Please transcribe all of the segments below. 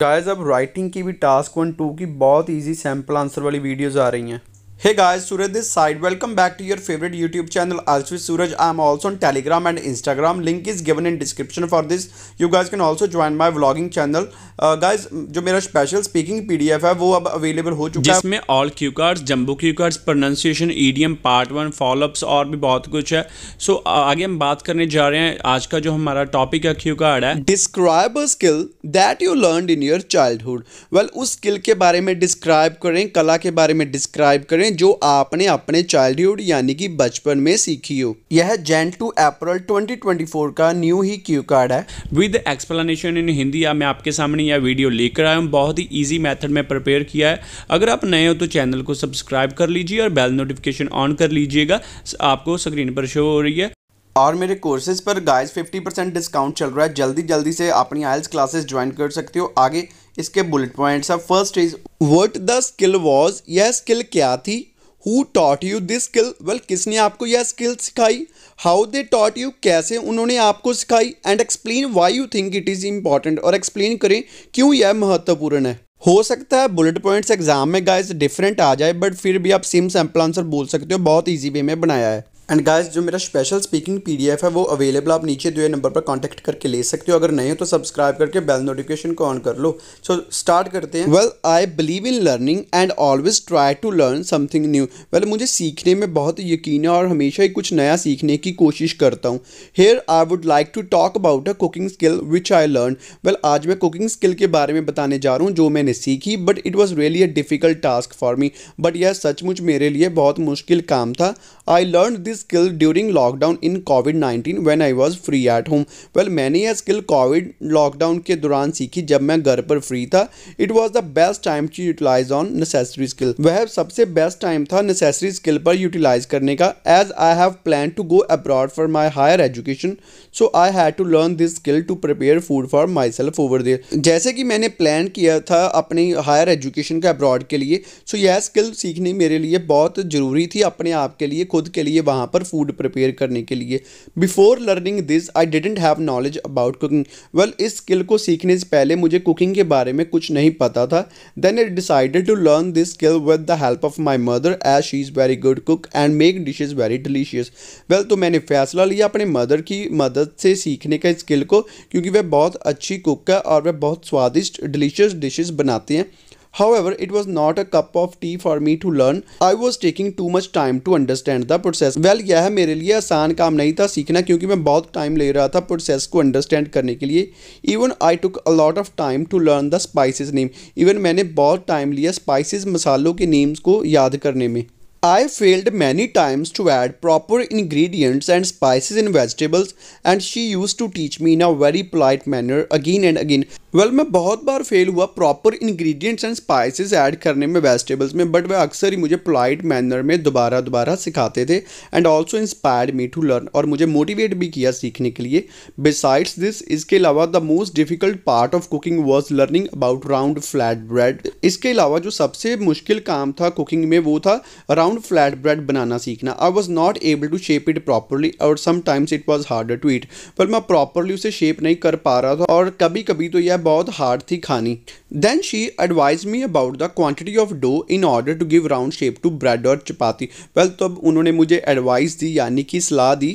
Guys अब writing की भी टास्क वन टू की बहुत इजी सैम्पल आंसर वाली वीडियोस आ रही हैं hey guys Suraj this side welcome back to your favourite YouTube channel अल्स Suraj I am also on Telegram and Instagram link is given in description for this you guys can also join my vlogging channel guys जो मेरा special speaking PDF है वो अब available हो चुका है जिसमें all cue cards jumbo cue cards pronunciation EDM part one followups और भी बहुत कुछ है सो so, आगे हम बात करने जा रहे हैं आज का जो हमारा टॉपिक है क्यू कार्ड है describe a skill that you learn in your childhood well उस स्किल के बारे में डिस्क्राइब करें कला के बारे में डिस्क्राइब करें जो आपने अपने चाइल्डहुड यानी कि बचपन में सीखी हो यह जैन टू अप्रैल 2024 का न्यू ही क्यू कार्ड है विद एक्सप्लेनेशन इन हिंदी मैं आपके सामने यह वीडियो लेकर आया हूँ बहुत ही ईजी मैथड में प्रिपेयर किया है अगर आप नए हो तो चैनल को सब्सक्राइब कर लीजिए और बेल नोटिफिकेशन ऑन कर लीजिएगा आपको स्क्रीन पर शो हो रही है और मेरे कोर्सेज पर गाइस 50 परसेंट डिस्काउंट चल रहा है जल्दी जल्दी से अपनी आयल्स क्लासेस ज्वाइन कर सकते हो आगे इसके बुलेट पॉइंट्स हैं first is what the skill was यह स्किल क्या थी who taught you this skill well किसने आपको यह स्किल सिखाई हाउ दे टॉट यू कैसे उन्होंने आपको सिखाई and explain why you think it is important और एक्सप्लेन करें क्यों यह महत्वपूर्ण है हो सकता है बुलेट पॉइंट्स एग्जाम में गाइस डिफरेंट आ जाए बट फिर भी आप सिम सैम्पल आंसर बोल सकते हो बहुत ईजी वे में बनाया है एंड गाइस जो मेरा स्पेशल स्पीकिंग पीडीएफ है वो अवेलेबल आप नीचे दिए नंबर पर कांटेक्ट करके ले सकते हो अगर नहीं हो तो सब्सक्राइब करके बेल नोटिफिकेशन को ऑन कर लो सो so, स्टार्ट करते हैं well I believe in learning and always try to learn something new well मुझे सीखने में बहुत यकीन है और हमेशा ही कुछ नया सीखने की कोशिश करता हूँ here I would like to talk about a cooking skill which I learn well आज मैं कुकिंग स्किल के बारे में बताने जा रहा हूँ जो मैंने सीखी but it was really a difficult task for me but यह सचमुच मेरे लिए बहुत मुश्किल काम था I learn this this skill during lockdown in COVID-19 when I was free at home. Well, मैंने यह स्किल कोविड लॉकडाउन के दौरान सीखी जब मैं घर पर फ्री था it was the best time to utilise on necessary skill वह सबसे बेस्ट टाइम था नेसेसरी स्किल पर यूटिलाइज करने का as I have plan to go abroad for my higher education so I had to learn this skill to prepare food for myself over there जैसे कि मैंने plan किया था अपनी हायर एजुकेशन का अब्रॉड के लिए सो so यह स्किल सीखनी मेरे लिए बहुत ज़रूरी थी अपने आप के लिए खुद के लिए वहाँ यहाँ पर फूड प्रिपेयर करने के लिए before learning this I didn't have knowledge about cooking well इस स्किल को सीखने से पहले मुझे कुकिंग के बारे में कुछ नहीं पता था then I decided to learn this skill with the help of my mother as she is very good cook and make dishes very delicious well तो मैंने फैसला लिया अपने मदर की मदद से सीखने का स्किल को क्योंकि वह बहुत अच्छी कुक है और वह बहुत स्वादिष्ट डिलीशियस डिशेज बनाती हैं However, it was not a cup of tea for me to learn. I was taking too much time to understand the process. Well, यह मेरे लिए आसान काम नहीं था सीखना क्योंकि मैं बहुत टाइम ले रहा था प्रोसेस को अंडरस्टैंड करने के लिए Even I took a lot of time to learn the spices name. Even मैंने बहुत टाइम लिया spices मसालों के names को याद करने में I failed many times to add proper ingredients and spices in vegetables and she used to teach me in a very polite manner again and again. Well well, मैं बहुत बार फेल हुआ proper ingredients and spices add करने में vegetables में but वह अक्सर ही मुझे पोलाइट मैनर में दोबारा दोबारा सिखाते थे and also inspired me to learn और मुझे मोटिवेट भी किया सीखने के लिए बिसाइड्स दिस इसके अलावा the most difficult part of cooking was learning about round flat bread इसके अलावा जो सबसे मुश्किल काम था कुकिंग में वो था राउंड फ्लैट ब्रेड बनाना सीखना I was not able to shape it properly और sometimes it was harder to it पर मैं प्रॉपरली उसे शेप नहीं कर पा रहा था और कभी कभी तो यह बहुत हार्ड थी खानी then she advise me about the quantity of dough in order to give round shape to bread और चपाती वेल तो अब उन्होंने मुझे एडवाइस दी यानी कि सलाह दी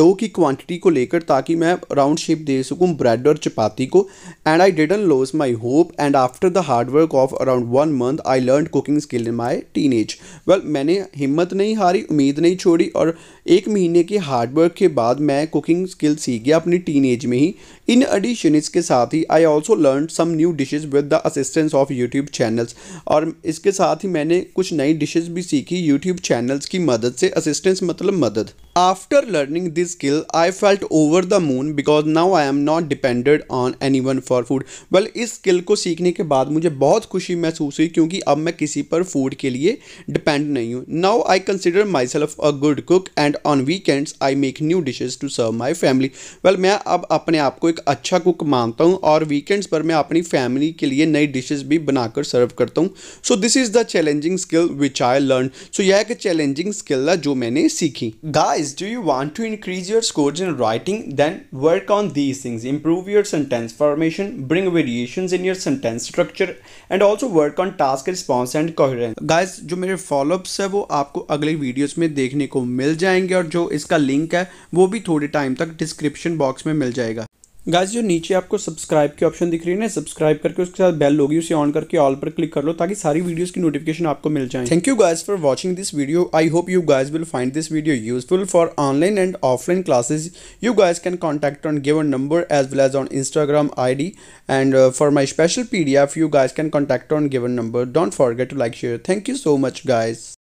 डो की क्वान्टिटी को लेकर ताकि मैं राउंड शेप दे सकूँ ब्रेड और चपाती को and I didn't lose my hope and after the hard work of around one month I learn cooking skill in my teenage well मैंने हिम्मत नहीं हारी उम्मीद नहीं छोड़ी और एक महीने के हार्डवर्क के बाद मैं कुकिंग स्किल सीख गया अपनी टीन एज में ही इन एडिशन इसके साथ ही I also learn some new dishes with the assistance of YouTube channels और इसके साथ ही मैंने कुछ नई डिशेज भी सीखी यूट्यूब चैनल्स की मदद से असिस्टेंस मतलब मदद After learning this skill, I felt over the moon because now I am not on on anyone for food. Well, इस स्किल को सीखने के बाद मुझे बहुत खुशी महसूस हुई क्योंकि अब मैं किसी पर फूड के लिए डिपेंड नहीं हूँ now I consider myself a good cook and on weekends I make new dishes to serve my family well मैं अब अपने आप को एक अच्छा कुक मानता हूँ और वीकेंड्स पर मैं अपनी फैमिली के लिए नई डिशेज भी बनाकर सर्व करता हूँ so this is the challenging skill which I learn so यह एक चैलेंजिंग स्किल है जो मैंने सीखी guys is do you want to increase your scores in writing then work on these things improve your sentence formation bring variations in your sentence structure and also work on task response and coherence guys jo mere follow ups hai wo aapko agle videos mein dekhne ko mil jayenge aur jo iska link hai wo bhi thode time tak description box mein mil jayega guys जो नीचे आपको subscribe की option दिख रही है ना subscribe करके उसके साथ बेल होगी उसे ऑन करके ऑल पर क्लिक कर लो ताकि सारी वीडियोस की नोटिफिकेशन आपको मिल जाए thank you guys for watching this video I hope you guys will find this video useful for online and offline classes you guys can contact on given number as well as on Instagram I and for my special P U guys can contact on given number don't forget to like share thank you so much guys